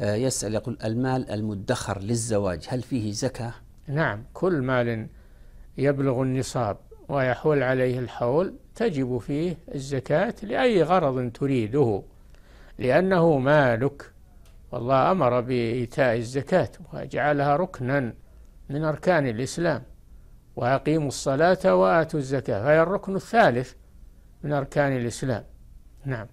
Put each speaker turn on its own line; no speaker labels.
آه،
يسأل يقول المال المدخر للزواج هل فيه زكاة؟
نعم
كل مال يبلغ النصاب ويحول عليه الحول تجب فيه الزكاة لأي غرض تريده لأنه مالك والله أمر بإيتاء الزكاة وجعلها ركنا من أركان الإسلام وأقيموا الصلاة وآتوا الزكاة فهي الركن الثالث من أركان
الإسلام
نعم